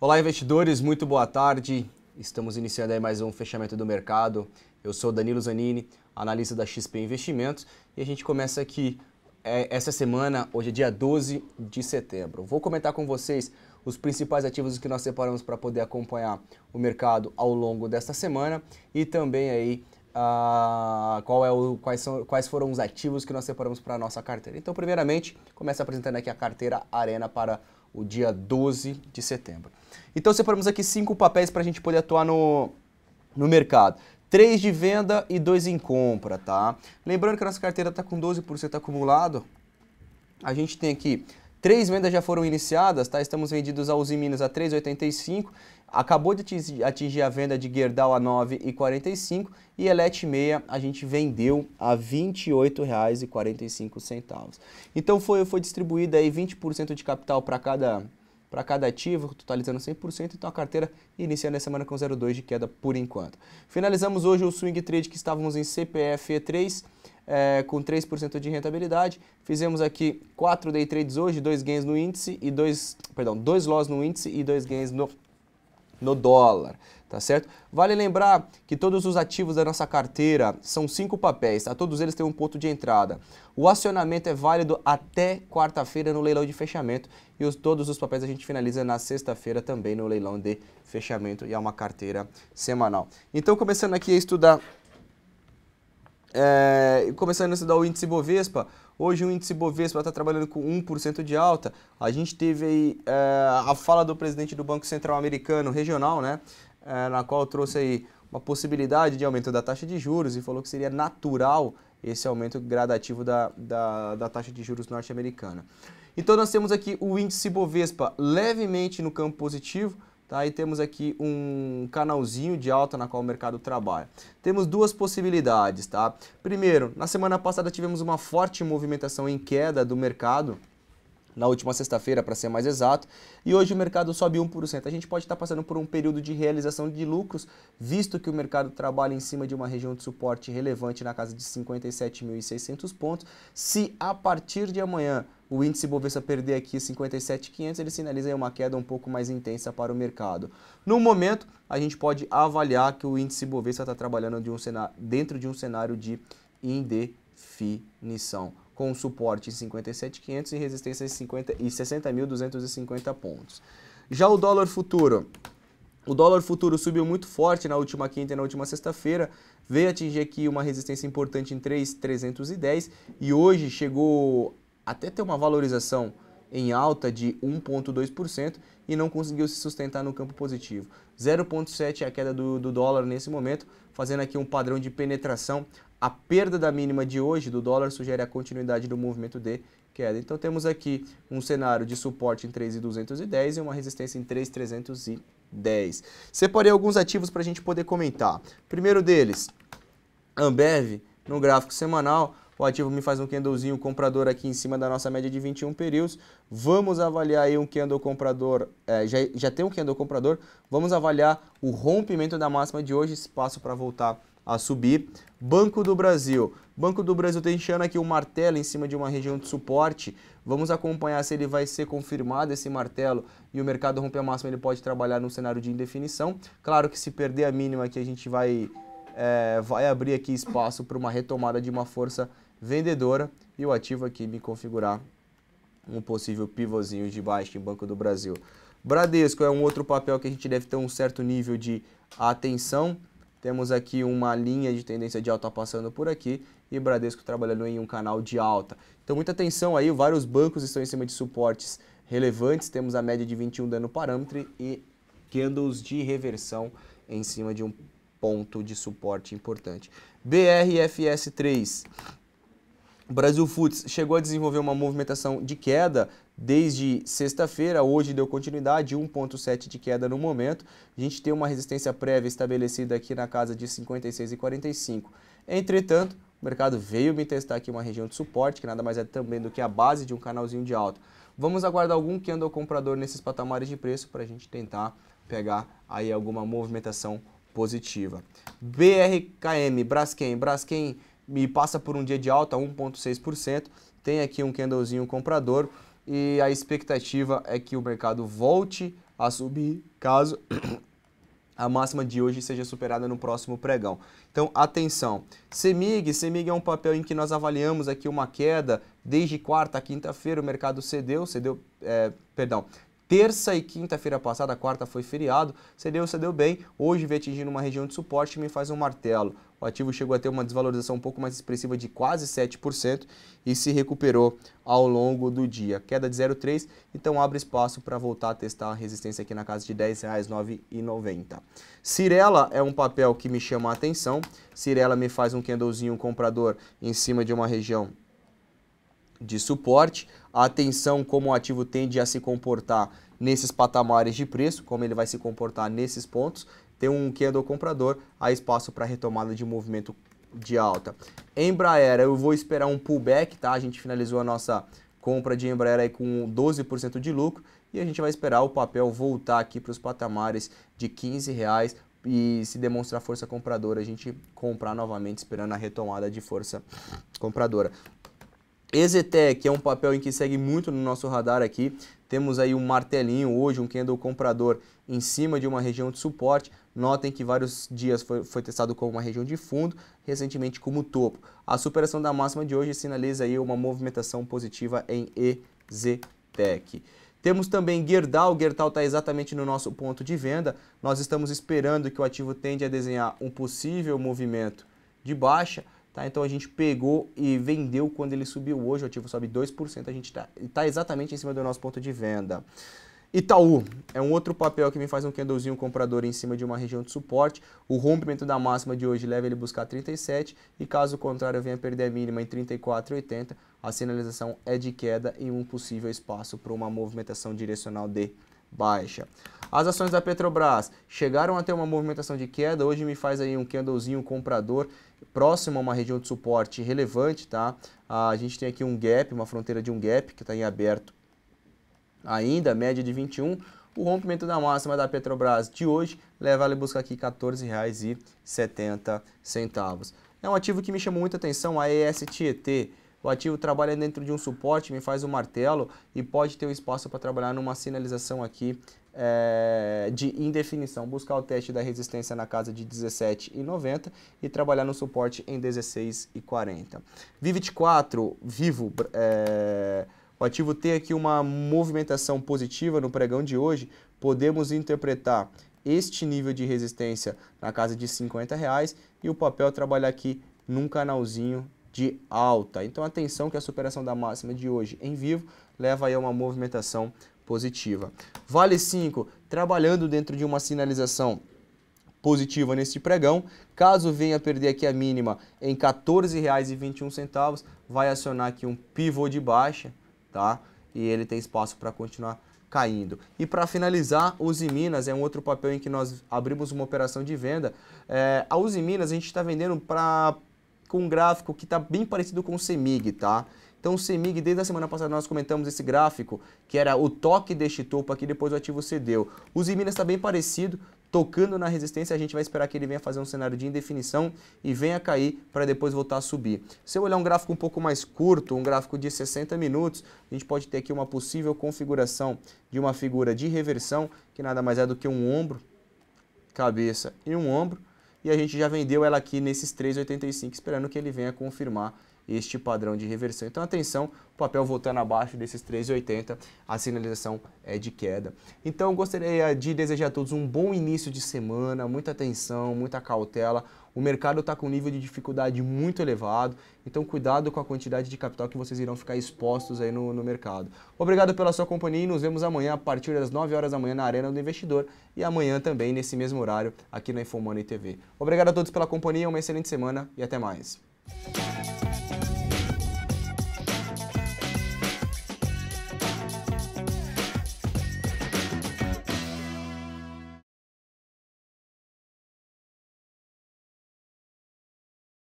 Olá, investidores, muito boa tarde. Estamos iniciando aí mais um fechamento do mercado. Eu sou Danilo Zanini, analista da XP Investimentos, e a gente começa aqui é, essa semana, hoje é dia 12 de setembro. Vou comentar com vocês os principais ativos que nós separamos para poder acompanhar o mercado ao longo desta semana e também aí Uh, qual é o, quais, são, quais foram os ativos que nós separamos para a nossa carteira. Então, primeiramente, começa apresentando aqui a carteira Arena para o dia 12 de setembro. Então, separamos aqui cinco papéis para a gente poder atuar no, no mercado. Três de venda e dois em compra, tá? Lembrando que a nossa carteira está com 12% acumulado. A gente tem aqui Três vendas já foram iniciadas, tá? Estamos vendidos a Usiminas a 3,85, acabou de atingir a venda de Gerdau a 9,45 e Elete Meia a gente vendeu a R$ 28,45. Então foi, foi distribuída aí 20% de capital para cada para cada ativo, totalizando 100%, então a carteira iniciando a semana com 0,2 de queda por enquanto. Finalizamos hoje o swing trade que estávamos em CPF E3, é, com 3% de rentabilidade. Fizemos aqui 4 day trades hoje, dois gains no índice e dois, perdão, dois loss no índice e dois gains no, no dólar, tá certo? Vale lembrar que todos os ativos da nossa carteira são cinco papéis, tá? Todos eles têm um ponto de entrada. O acionamento é válido até quarta-feira no leilão de fechamento e os, todos os papéis a gente finaliza na sexta-feira também no leilão de fechamento e é uma carteira semanal. Então, começando aqui a estudar é, começando a estudar o índice Bovespa, hoje o índice Bovespa está trabalhando com 1% de alta. A gente teve aí é, a fala do presidente do Banco Central Americano Regional, né, é, na qual trouxe aí uma possibilidade de aumento da taxa de juros e falou que seria natural esse aumento gradativo da, da, da taxa de juros norte-americana. Então nós temos aqui o índice Bovespa levemente no campo positivo, Tá? E temos aqui um canalzinho de alta na qual o mercado trabalha. Temos duas possibilidades. Tá? Primeiro, na semana passada tivemos uma forte movimentação em queda do mercado, na última sexta-feira, para ser mais exato, e hoje o mercado sobe 1%. A gente pode estar passando por um período de realização de lucros, visto que o mercado trabalha em cima de uma região de suporte relevante na casa de 57.600 pontos. Se a partir de amanhã o índice Bovespa perder aqui 57.500, ele sinaliza uma queda um pouco mais intensa para o mercado. No momento, a gente pode avaliar que o índice Bovespa está trabalhando de um cenário, dentro de um cenário de indefinição, com suporte em 57.500 e resistência em 50 e 60.250 pontos. Já o dólar futuro, o dólar futuro subiu muito forte na última quinta e na última sexta-feira, veio atingir aqui uma resistência importante em 3,310 e hoje chegou até ter uma valorização em alta de 1,2% e não conseguiu se sustentar no campo positivo. 0,7% é a queda do, do dólar nesse momento, fazendo aqui um padrão de penetração. A perda da mínima de hoje do dólar sugere a continuidade do movimento de queda. Então temos aqui um cenário de suporte em 3,210 e uma resistência em 3,310. Separei alguns ativos para a gente poder comentar. Primeiro deles, Ambev, no gráfico semanal, o ativo me faz um candlezinho comprador aqui em cima da nossa média de 21 períodos. Vamos avaliar aí um candle comprador, é, já, já tem um candle comprador. Vamos avaliar o rompimento da máxima de hoje, espaço para voltar a subir. Banco do Brasil. Banco do Brasil deixando tá aqui um martelo em cima de uma região de suporte. Vamos acompanhar se ele vai ser confirmado esse martelo e o mercado romper a máxima, ele pode trabalhar num cenário de indefinição. Claro que se perder a mínima aqui, a gente vai, é, vai abrir aqui espaço para uma retomada de uma força vendedora e o ativo aqui me configurar um possível pivôzinho de baixo em Banco do Brasil. Bradesco é um outro papel que a gente deve ter um certo nível de atenção. Temos aqui uma linha de tendência de alta passando por aqui e Bradesco trabalhando em um canal de alta. Então muita atenção aí, vários bancos estão em cima de suportes relevantes. Temos a média de 21 dando parâmetro e candles de reversão em cima de um ponto de suporte importante. BRFS3 o Brasil Foods chegou a desenvolver uma movimentação de queda desde sexta-feira, hoje deu continuidade, 1,7 de queda no momento. A gente tem uma resistência prévia estabelecida aqui na casa de 56,45. Entretanto, o mercado veio me testar aqui uma região de suporte, que nada mais é também do que a base de um canalzinho de alta. Vamos aguardar algum que anda comprador nesses patamares de preço para a gente tentar pegar aí alguma movimentação positiva. BRKM, Braskem, Braskem e passa por um dia de alta, 1,6%. Tem aqui um candlezinho comprador e a expectativa é que o mercado volte a subir caso a máxima de hoje seja superada no próximo pregão. Então, atenção. CEMIG, CEMIG é um papel em que nós avaliamos aqui uma queda desde quarta a quinta-feira, o mercado cedeu, cedeu, é, perdão, Terça e quinta-feira passada, quarta foi feriado, cedeu, cedeu bem. Hoje vem atingindo uma região de suporte e me faz um martelo. O ativo chegou a ter uma desvalorização um pouco mais expressiva de quase 7% e se recuperou ao longo do dia. Queda de 0,3, então abre espaço para voltar a testar a resistência aqui na casa de R$10,90. Cirela é um papel que me chama a atenção. Cirela me faz um candlezinho comprador em cima de uma região de suporte. A atenção como o ativo tende a se comportar nesses patamares de preço, como ele vai se comportar nesses pontos. Tem um candle comprador, há espaço para retomada de movimento de alta. Embraer, eu vou esperar um pullback, tá? A gente finalizou a nossa compra de Embraer aí com 12% de lucro e a gente vai esperar o papel voltar aqui para os patamares de 15 reais e se demonstrar força compradora, a gente comprar novamente esperando a retomada de força compradora. EZTEC é um papel em que segue muito no nosso radar aqui. Temos aí um martelinho hoje, um candle comprador em cima de uma região de suporte. Notem que vários dias foi, foi testado como uma região de fundo, recentemente como topo. A superação da máxima de hoje sinaliza aí uma movimentação positiva em EZTEC. Temos também Gerdau, Gerdau está exatamente no nosso ponto de venda. Nós estamos esperando que o ativo tende a desenhar um possível movimento de baixa, Tá? Então a gente pegou e vendeu quando ele subiu hoje, o ativo sobe 2%, a gente está tá exatamente em cima do nosso ponto de venda. Itaú é um outro papel que me faz um candlezinho comprador em cima de uma região de suporte. O rompimento da máxima de hoje leva ele a buscar 37 e caso contrário eu venha perder a mínima em 34,80, a sinalização é de queda e um possível espaço para uma movimentação direcional de baixa. As ações da Petrobras chegaram a ter uma movimentação de queda, hoje me faz aí um candlezinho comprador próximo a uma região de suporte relevante, tá? A gente tem aqui um gap, uma fronteira de um gap que está em aberto ainda, média de 21. O rompimento da máxima da Petrobras de hoje leva a buscar aqui R$14,70. É um ativo que me chamou muita atenção, a ESTET. O ativo trabalha dentro de um suporte, me faz um martelo e pode ter um espaço para trabalhar numa sinalização aqui é, de indefinição. Buscar o teste da resistência na casa de 17,90 e trabalhar no suporte em 16,40. VIV4, vivo, é, o ativo tem aqui uma movimentação positiva no pregão de hoje, podemos interpretar este nível de resistência na casa de 50 reais e o papel trabalhar aqui num canalzinho de alta. Então atenção que é a superação da máxima de hoje em vivo leva a uma movimentação positiva. Vale 5, trabalhando dentro de uma sinalização positiva neste pregão. Caso venha perder aqui a mínima em R$14,21, vai acionar aqui um pivô de baixa, tá? E ele tem espaço para continuar caindo. E para finalizar, Uzi Minas é um outro papel em que nós abrimos uma operação de venda. É, a Uzi Minas a gente está vendendo para com um gráfico que está bem parecido com o CEMIG, tá? Então o CEMIG, desde a semana passada nós comentamos esse gráfico, que era o toque deste topo aqui, depois o ativo cedeu. O Ziminas está bem parecido, tocando na resistência, a gente vai esperar que ele venha fazer um cenário de indefinição e venha cair para depois voltar a subir. Se eu olhar um gráfico um pouco mais curto, um gráfico de 60 minutos, a gente pode ter aqui uma possível configuração de uma figura de reversão, que nada mais é do que um ombro, cabeça e um ombro, e a gente já vendeu ela aqui nesses 3,85, esperando que ele venha confirmar este padrão de reversão. Então, atenção, o papel voltando abaixo desses 3,80, a sinalização é de queda. Então, gostaria de desejar a todos um bom início de semana, muita atenção, muita cautela. O mercado está com um nível de dificuldade muito elevado, então cuidado com a quantidade de capital que vocês irão ficar expostos aí no, no mercado. Obrigado pela sua companhia e nos vemos amanhã a partir das 9 horas da manhã na Arena do Investidor e amanhã também nesse mesmo horário aqui na Infomoney TV. Obrigado a todos pela companhia, uma excelente semana e até mais.